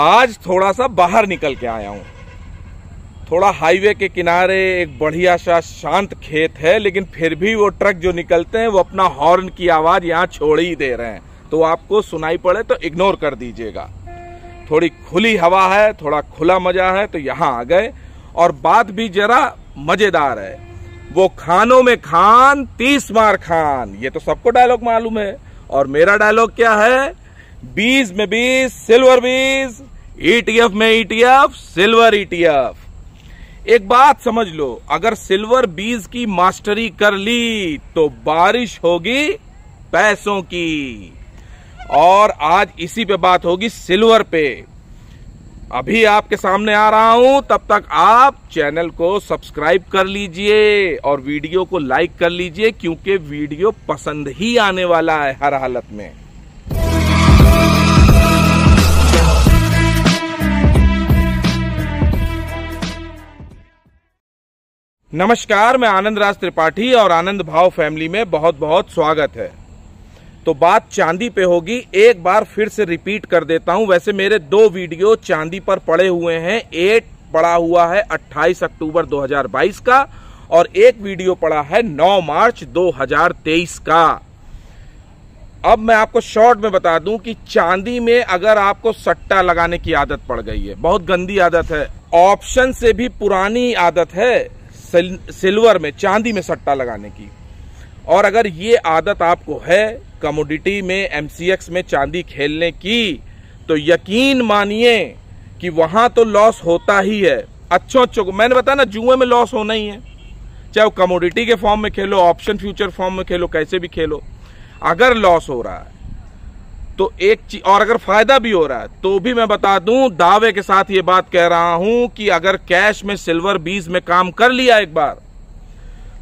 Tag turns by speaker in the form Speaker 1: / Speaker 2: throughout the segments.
Speaker 1: आज थोड़ा सा बाहर निकल के आया हूँ थोड़ा हाईवे के किनारे एक बढ़िया सा शांत खेत है लेकिन फिर भी वो ट्रक जो निकलते हैं वो अपना हॉर्न की आवाज़ यहाँ छोड़ ही दे रहे हैं तो आपको सुनाई पड़े तो इग्नोर कर दीजिएगा थोड़ी खुली हवा है थोड़ा खुला मज़ा है तो यहाँ आ गए और बात भी जरा मज़ेदार है वो खानों में खान तीस मार खान ये तो सबको डायलॉग मालूम है और मेरा डायलॉग क्या है बीज में BeES silver BeES ETF e में ETF e silver ETF e एक बात समझ लो अगर सिल्वर बीज की मास्टरी कर ली तो बारिश होगी पैसों की और आज इसी पे बात होगी सिल्वर पे अभी आपके सामने आ रहा हूं तब तक आप चैनल को सब्सक्राइब कर लीजिए और वीडियो को लाइक कर लीजिए क्योंकि वीडियो पसंद ही आने वाला है हर हालत में नमस्कार मैं आनंद राज त्रिपाठी और आनंद भाव फैमिली में बहुत बहुत स्वागत है तो बात चांदी पे होगी एक बार फिर से रिपीट कर देता हूं वैसे मेरे दो वीडियो चांदी पर पड़े हुए हैं एक पड़ा हुआ है 28 अक्टूबर 2022 का और एक वीडियो पड़ा है 9 मार्च 2023 का अब मैं आपको शॉर्ट में बता दूं कि चांदी में अगर आपको सट्टा लगाने की आदत पड़ गई है बहुत गंदी आदत है ऑप्शन से भी पुरानी आदत है सिल्वर में चांदी में सट्टा लगाने की और अगर ये आदत आपको है कमोडिटी में एम में चांदी खेलने की तो यकीन मानिए कि वहां तो लॉस होता ही है अच्छों अच्छों को मैंने बताया ना जुए में लॉस होना ही है चाहे वो कमोडिटी के फॉर्म में खेलो ऑप्शन फ्यूचर फॉर्म में खेलो कैसे भी खेलो अगर लॉस हो रहा है तो एक चीज और अगर फायदा भी हो रहा है तो भी मैं बता दूं दावे के साथ ये बात कह रहा हूं कि अगर कैश में सिल्वर बीज में काम कर लिया एक बार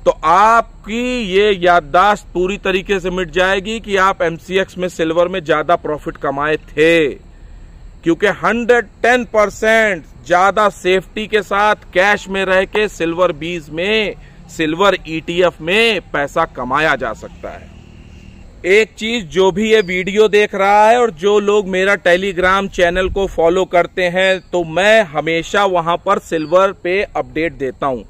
Speaker 1: तो आपकी ये याददाश्त पूरी तरीके से मिट जाएगी कि आप एमसीएक्स में सिल्वर में ज्यादा प्रॉफिट कमाए थे क्योंकि 110 परसेंट ज्यादा सेफ्टी के साथ कैश में रह के सिल्वर बीज में सिल्वर ईटीएफ e में पैसा कमाया जा सकता है एक चीज जो भी ये वीडियो देख रहा है और जो लोग मेरा टेलीग्राम चैनल को फॉलो करते हैं तो मैं हमेशा वहां पर सिल्वर पे अपडेट देता हूं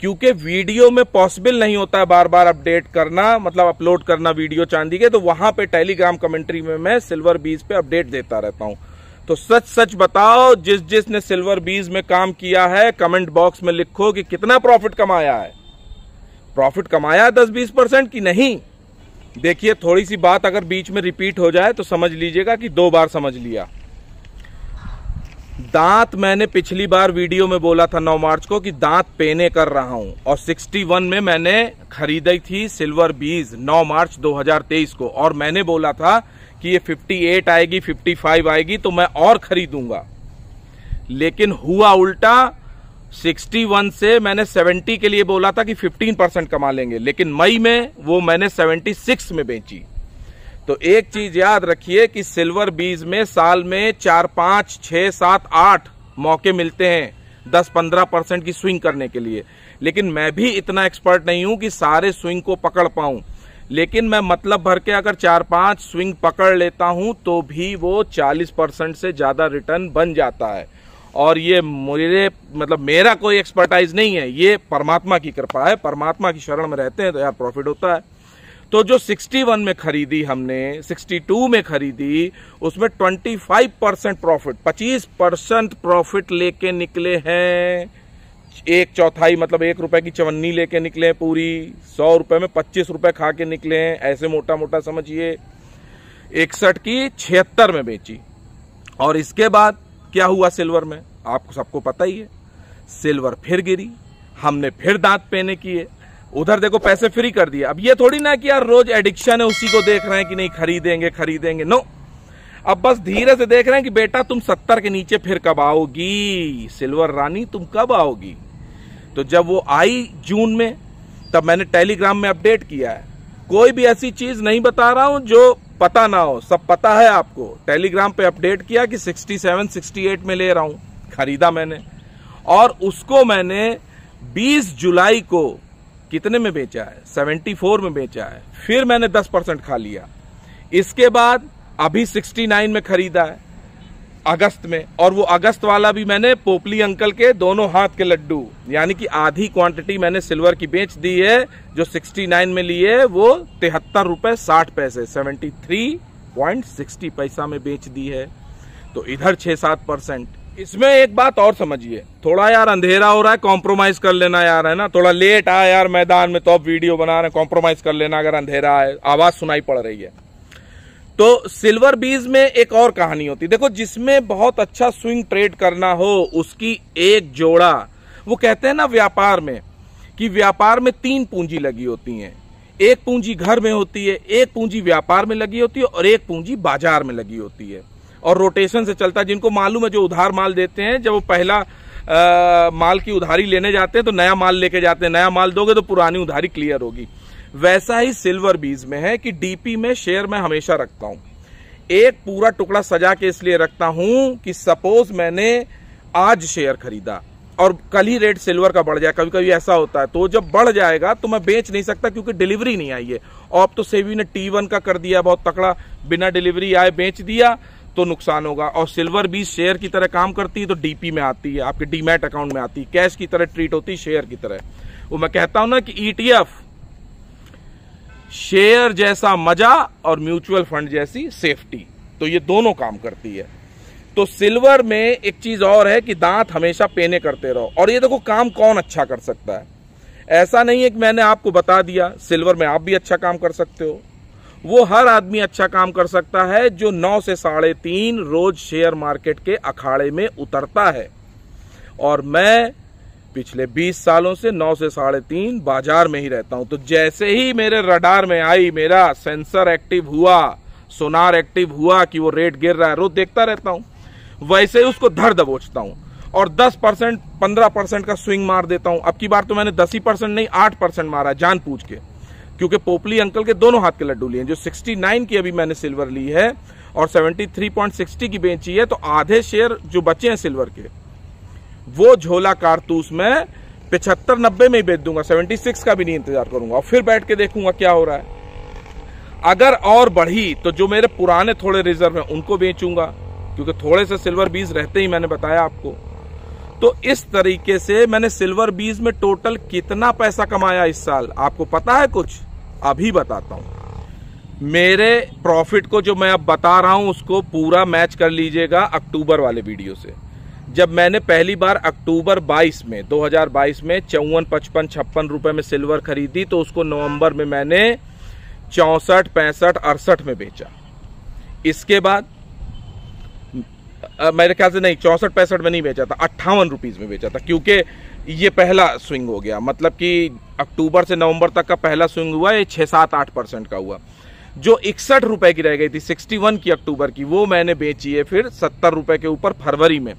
Speaker 1: क्योंकि वीडियो में पॉसिबल नहीं होता है बार बार अपडेट करना मतलब अपलोड करना वीडियो चांदी के तो वहां पे टेलीग्राम कमेंट्री में मैं सिल्वर बीज पे अपडेट देता रहता हूं तो सच सच बताओ जिस जिस ने सिल्वर बीज में काम किया है कमेंट बॉक्स में लिखो कि कितना प्रॉफिट कमाया है प्रॉफिट कमाया दस बीस परसेंट की नहीं देखिए थोड़ी सी बात अगर बीच में रिपीट हो जाए तो समझ लीजिएगा कि दो बार समझ लिया दांत मैंने पिछली बार वीडियो में बोला था 9 मार्च को कि दांत पेने कर रहा हूं और 61 में मैंने खरीदी थी सिल्वर बीज 9 मार्च 2023 को और मैंने बोला था कि ये 58 आएगी 55 आएगी तो मैं और खरीदूंगा लेकिन हुआ उल्टा 61 से मैंने 70 के लिए बोला था कि 15 परसेंट कमा लेंगे लेकिन मई में वो मैंने 76 में बेची तो एक चीज याद रखिए कि सिल्वर बीज में साल में चार पांच छह सात आठ मौके मिलते हैं दस पंद्रह परसेंट की स्विंग करने के लिए लेकिन मैं भी इतना एक्सपर्ट नहीं हूं कि सारे स्विंग को पकड़ पाऊं लेकिन मैं मतलब भर के अगर चार पांच स्विंग पकड़ लेता हूं तो भी वो 40 परसेंट से ज़्यादा रिटर्न बन जाता है और ये मेरे मतलब मेरा कोई एक्सपर्टाइज नहीं है ये परमात्मा की कृपा है परमात्मा की शरण में रहते हैं तो यार प्रॉफिट होता है तो जो 61 में खरीदी हमने 62 में खरीदी उसमें 25 परसेंट प्रॉफिट 25 परसेंट प्रॉफिट लेके निकले हैं एक चौथाई मतलब एक रुपए की चवन्नी लेके निकले पूरी सौ रुपए में पच्चीस रुपए खा के निकले हैं ऐसे मोटा मोटा समझिए इकसठ की छिहत्तर में बेची और इसके बाद क्या हुआ सिल्वर में आपको सबको पता ही है सिल्वर फिर गिरी हमने फिर दांत पहने किए उधर देखो पैसे फ्री कर दिए अब ये थोड़ी ना कि यार रोज एडिक्शन है उसी को देख रहे हैं कि नहीं खरीदेंगे खरीदेंगे नो अब बस धीरे से देख रहे हैं कि बेटा तुम सत्तर के नीचे फिर कब आओगी सिल्वर रानी तुम कब आओगी तो जब वो आई जून में तब मैंने टेलीग्राम में अपडेट किया है कोई भी ऐसी चीज नहीं बता रहा हूं जो पता ना हो सब पता है आपको टेलीग्राम पे अपडेट किया कि 67 68 में ले रहा हूं खरीदा मैंने और उसको मैंने 20 जुलाई को कितने में बेचा है 74 में बेचा है फिर मैंने 10 परसेंट खा लिया इसके बाद अभी 69 में खरीदा है अगस्त में और वो अगस्त वाला भी मैंने पोपली अंकल के दोनों हाथ के लड्डू यानी कि आधी क्वांटिटी मैंने सिल्वर की बेच दी है जो 69 में लिए वो तिहत्तर रुपए साठ पैसे 73.60 पैसा में बेच दी है तो इधर छह सात परसेंट इसमें एक बात और समझिए थोड़ा यार अंधेरा हो रहा है कॉम्प्रोमाइज़ कर लेना यार है ना थोड़ा लेट आया यार मैदान में तो अब वीडियो बना रहे कॉम्प्रोमाइज़ कर लेना अगर अंधेरा है आवाज़ सुनाई पड़ रही है तो सिल्वर बीज में एक और कहानी होती देखो जिसमें बहुत अच्छा स्विंग ट्रेड करना हो उसकी एक जोड़ा वो कहते हैं ना व्यापार में कि व्यापार में तीन पूंजी लगी होती हैं एक पूंजी घर में होती है एक पूंजी व्यापार में लगी होती है और एक पूंजी बाजार में लगी होती है और रोटेशन से चलता है जिनको मालूम है जो उधार माल देते हैं जब वो पहला आ, माल की उधारी लेने जाते हैं तो नया माल लेके जाते हैं नया माल दोगे तो पुरानी उधारी क्लियर होगी वैसा ही सिल्वर बीज में है कि डीपी में शेयर में हमेशा रखता हूं एक पूरा टुकड़ा सजा के इसलिए रखता हूं कि सपोज मैंने आज शेयर खरीदा और कल ही रेट सिल्वर का बढ़ जाए कभी कभी ऐसा होता है तो जब बढ़ जाएगा तो मैं बेच नहीं सकता क्योंकि डिलीवरी नहीं आई है अब तो सेवी ने टी वन का कर दिया बहुत तकड़ा बिना डिलीवरी आए बेच दिया तो नुकसान होगा और सिल्वर बीज शेयर की तरह काम करती है तो डीपी में आती है आपके डीमेट अकाउंट में आती है कैश की तरह ट्रीट होती है शेयर की तरह वो मैं कहता हूं ना कि ईटीएफ e शेयर जैसा मजा और म्यूचुअल फंड जैसी सेफ्टी तो ये दोनों काम करती है तो सिल्वर में एक चीज और है कि दांत हमेशा पेने करते रहो और ये देखो काम कौन अच्छा कर सकता है ऐसा नहीं है कि मैंने आपको बता दिया सिल्वर में आप भी अच्छा काम कर सकते हो वो हर आदमी अच्छा काम कर सकता है जो नौ से साढ़े तीन रोज शेयर मार्केट के अखाड़े में उतरता है और मैं पिछले 20 सालों से नौ से साढ़े तीन बाजार में ही रहता हूं तो जैसे ही मेरे रडार में आई मेरा सेंसर एक्टिव हुआ सोनार एक्टिव हुआ कि वो रेट गिर रहा है रोज देखता रहता हूं वैसे ही उसको धर दबोचता हूं और 10 परसेंट पंद्रह परसेंट का स्विंग मार देता हूं अब की बार तो मैंने दस ही परसेंट नहीं आठ परसेंट मारा जान पूछ के क्योंकि पोपली अंकल के दोनों हाथ के लड्डू लिए जो सिक्सटी की अभी मैंने सिल्वर ली है और सेवेंटी की बेची है तो आधे शेयर जो बचे हैं सिल्वर के वो झोला कारतूस में पिछहत्तर नब्बे में ही बेच दूंगा सेवेंटी सिक्स का भी नहीं इंतजार करूंगा फिर बैठ के देखूंगा क्या हो रहा है अगर और बढ़ी तो जो मेरे पुराने थोड़े रिजर्व हैं उनको बेचूंगा क्योंकि थोड़े से सिल्वर बीज रहते ही मैंने बताया आपको तो इस तरीके से मैंने सिल्वर बीज में टोटल कितना पैसा कमाया इस साल आपको पता है कुछ अभी बताता हूं मेरे प्रॉफिट को जो मैं अब बता रहा हूं उसको पूरा मैच कर लीजिएगा अक्टूबर वाले वीडियो से जब मैंने पहली बार अक्टूबर 22 में 2022 में चौवन पचपन छप्पन रुपए में सिल्वर खरीदी तो उसको नवंबर में मैंने चौसठ पैंसठ अड़सठ में बेचा इसके बाद मेरे ख्याल से नहीं चौसठ पैंसठ में नहीं बेचा था अट्ठावन रुपीज़ में बेचा था क्योंकि ये पहला स्विंग हो गया मतलब कि अक्टूबर से नवंबर तक का पहला स्विंग हुआ ये छः सात आठ परसेंट का हुआ जो इकसठ रुपए की रह गई थी 61 की अक्टूबर की वो मैंने बेची है फिर सत्तर रुपए के ऊपर फरवरी में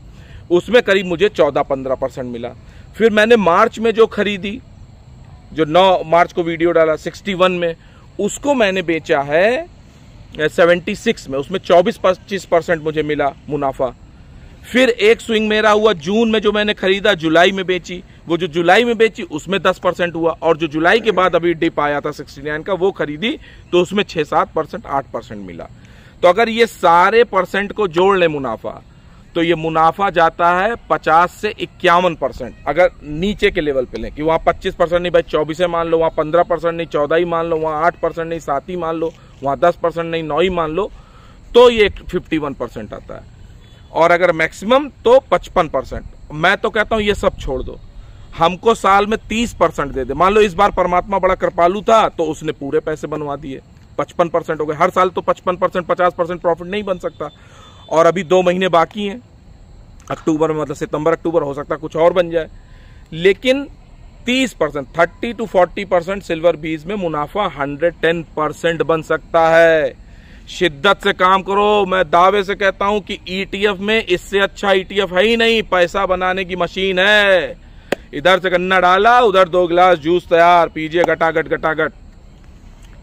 Speaker 1: उसमें करीब मुझे चौदह पंद्रह परसेंट मिला फिर मैंने मार्च में जो खरीदी जो नौ मार्च को वीडियो डाला सिक्सटी वन में उसको मैंने बेचा है सेवेंटी सिक्स में उसमें चौबीस पच्चीस परसेंट मुझे मिला मुनाफा फिर एक स्विंग मेरा हुआ जून में जो मैंने खरीदा जुलाई में बेची वो जो जुलाई में बेची उसमें दस परसेंट हुआ और जो जुलाई के बाद अभी डिप आया था सिक्सटी नाइन का वो खरीदी तो उसमें छः सात परसेंट आठ परसेंट मिला तो अगर ये सारे परसेंट को जोड़ लें मुनाफा तो ये मुनाफा जाता है 50 से इक्यावन परसेंट अगर नीचे के लेवल पे लें कि वहाँ 25 परसेंट नहीं भाई चौबीस मान लो वहाँ 15 परसेंट नहीं चौदह ही मान लो वहाँ 8 परसेंट नहीं सात ही मान लो वहाँ 10 परसेंट नहीं नौ ही मान लो तो ये 51 परसेंट आता है और अगर मैक्सिमम तो 55 परसेंट मैं तो कहता हूँ ये सब छोड़ दो हमको साल में तीस परसेंट दे दे मान लो इस बार परमात्मा बड़ा कृपालू था तो उसने पूरे पैसे बनवा दिए पचपन परसेंट हो गए हर साल तो पचपन परसेंट पचास परसेंट प्रॉफिट नहीं बन सकता और अभी दो महीने बाकी हैं अक्टूबर में मतलब सितंबर अक्टूबर हो सकता है कुछ और बन जाए लेकिन 30 percent thirty to 40 percent silver BeES में मुनाफा 110 परसेंट बन सकता है शिद्दत से काम करो मैं दावे से कहता हूं कि ईटीएफ e में इससे अच्छा ईटीएफ e है ही नहीं पैसा बनाने की मशीन है इधर से गन्ना डाला उधर दो गिलास जूस तैयार पीजिए गटागट गटागट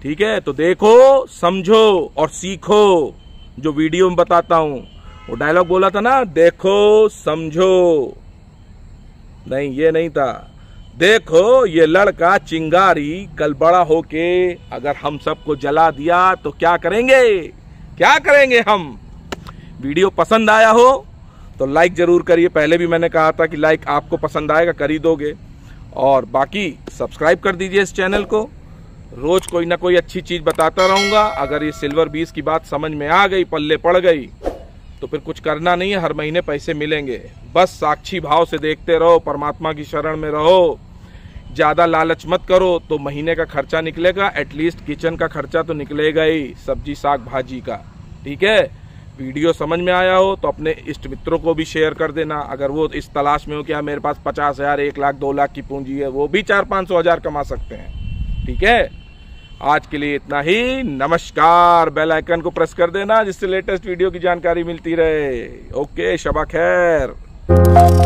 Speaker 1: ठीक है तो देखो समझो और सीखो जो वीडियो में बताता हूं वो डायलॉग बोला था ना देखो समझो नहीं ये नहीं था देखो ये लड़का चिंगारी कल बड़ा होके अगर हम सबको जला दिया तो क्या करेंगे क्या करेंगे हम वीडियो पसंद आया हो तो लाइक ज़रूर करिए पहले भी मैंने कहा था कि लाइक आपको पसंद आएगा कर ही दोगे और बाकी सब्सक्राइब कर दीजिए इस चैनल को रोज कोई ना कोई अच्छी चीज बताता रहूंगा अगर ये सिल्वर बीस की बात समझ में आ गई पल्ले पड़ गई तो फिर कुछ करना नहीं है हर महीने पैसे मिलेंगे बस साक्षी भाव से देखते रहो परमात्मा की शरण में रहो ज़्यादा लालच मत करो तो महीने का खर्चा निकलेगा एटलीस्ट किचन का खर्चा तो निकलेगा ही सब्जी साग भाजी का ठीक है वीडियो समझ में आया हो तो अपने इष्ट मित्रों को भी शेयर कर देना अगर वो इस तलाश में हो क्या हाँ, मेरे पास पचास हज़ार एक लाख दो लाख की पूंजी है वो भी चार पाँच सौ हज़ार कमा सकते हैं ठीक है आज के लिए इतना ही नमस्कार बेल आइकन को प्रेस कर देना जिससे लेटेस्ट वीडियो की जानकारी मिलती रहे ओके शबा खैर